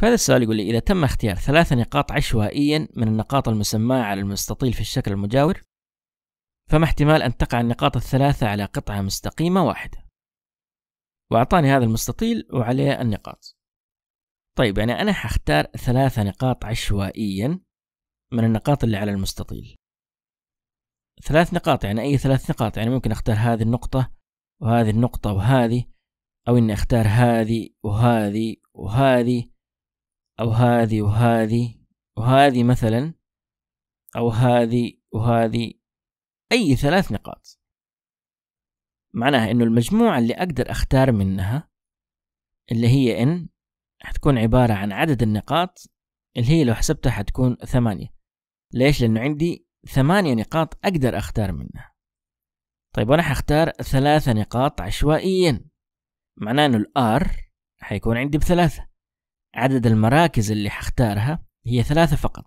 فهذا السؤال يقول لي إذا تم اختيار ثلاث نقاط عشوائيا من النقاط المسماة على المستطيل في الشكل المجاور فما احتمال أن تقع النقاط الثلاثة على قطعة مستقيمة واحدة وأعطاني هذا المستطيل وعليه النقاط طيب يعني أنا حختار ثلاثة نقاط عشوائيا من النقاط اللي على المستطيل ثلاث نقاط يعني أي ثلاث نقاط يعني ممكن أختار هذه النقطة وهذه النقطة وهذه أو إني أختار هذه وهذه وهذه أو هذه وهذه وهذه مثلا أو هذه وهذه أي ثلاث نقاط معناها إنه المجموعة اللي أقدر أختار منها اللي هي إن حتكون عبارة عن عدد النقاط اللي هي لو حسبتها حتكون ثمانية ليش؟ لأنه عندي ثمانية نقاط أقدر أختار منها طيب وأنا حختار ثلاثة نقاط عشوائيا معناه إنه الآر حيكون عندي بثلاثة عدد المراكز اللي حختارها هي ثلاثة فقط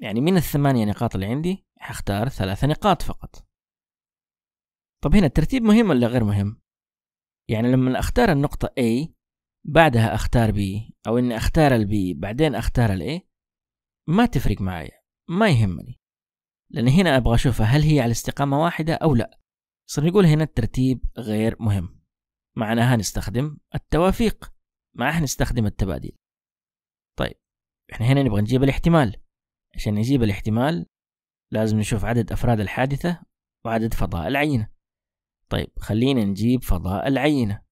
يعني من الثمانية نقاط اللي عندي حختار ثلاثة نقاط فقط طب هنا الترتيب مهم ولا غير مهم يعني لما اختار النقطة A بعدها اختار B او اني اختار ال B بعدين اختار ال A ما تفرق معايا ما يهمني لان هنا ابغى اشوفها هل هي على استقامة واحدة او لا صرنا نقول هنا الترتيب غير مهم معناها نستخدم التوافيق ما نستخدم التبادل طيب احنا هنا نبغى نجيب الاحتمال عشان نجيب الاحتمال لازم نشوف عدد أفراد الحادثة وعدد فضاء العينة طيب خلينا نجيب فضاء العينة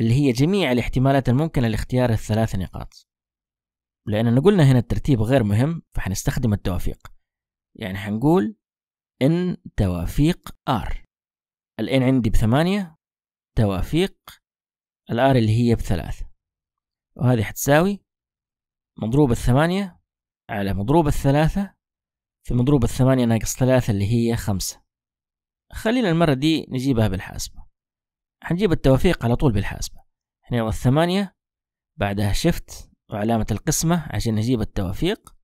اللي هي جميع الاحتمالات الممكنة لاختيار الثلاث نقاط لأننا قلنا هنا الترتيب غير مهم فحنستخدم التوافيق يعني حنقول إن توافيق R الإن عندي بثمانية توافيق الآر اللي هي بثلاثة وهذه حتساوي مضروب الثمانية على مضروب الثلاثة في مضروب الثمانية ناقص ثلاثة اللي هي خمسة خلينا المرة دي نجيبها بالحاسبة حنجيب التوافيق على طول بالحاسبة هنا الثمانية بعدها شفت وعلامة القسمة عشان نجيب التوافيق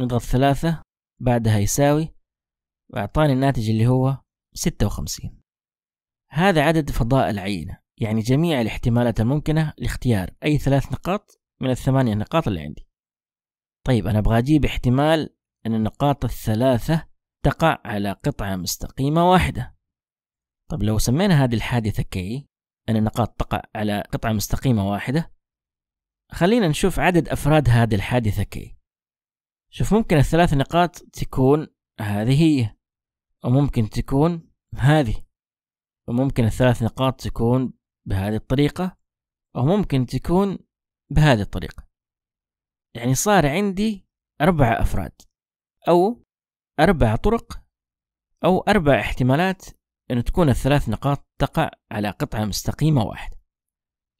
نضغط ثلاثة بعدها يساوي وأعطاني الناتج اللي هو ستة وخمسين هذا عدد فضاء العينة يعني جميع الاحتمالات الممكنة لاختيار أي ثلاث نقاط من الثمانية نقاط اللي عندي طيب أنا أبغى أجيب احتمال أن النقاط الثلاثة تقع على قطعة مستقيمة واحدة طب لو سمينا هذه الحادثة كي أن النقاط تقع على قطعة مستقيمة واحدة خلينا نشوف عدد أفراد هذه الحادثة كي شوف ممكن الثلاث نقاط تكون هذه هي وممكن تكون هذه وممكن الثلاث نقاط تكون بهذه الطريقة أو ممكن تكون بهذه الطريقة يعني صار عندي أربع أفراد أو أربع طرق أو أربع احتمالات أن تكون الثلاث نقاط تقع على قطعة مستقيمة واحدة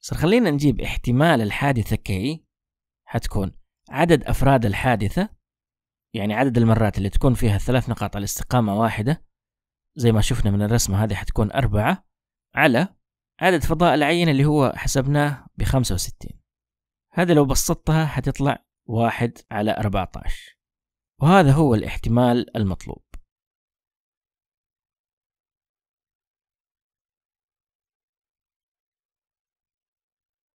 صار خلينا نجيب احتمال الحادثة كي حتكون عدد أفراد الحادثة يعني عدد المرات اللي تكون فيها الثلاث نقاط على استقامة واحدة زي ما شفنا من الرسمة هذه حتكون أربعة على عدد فضاء العينة اللي هو حسبناه ب 65 هذا لو بسطتها حتطلع واحد على 14 وهذا هو الاحتمال المطلوب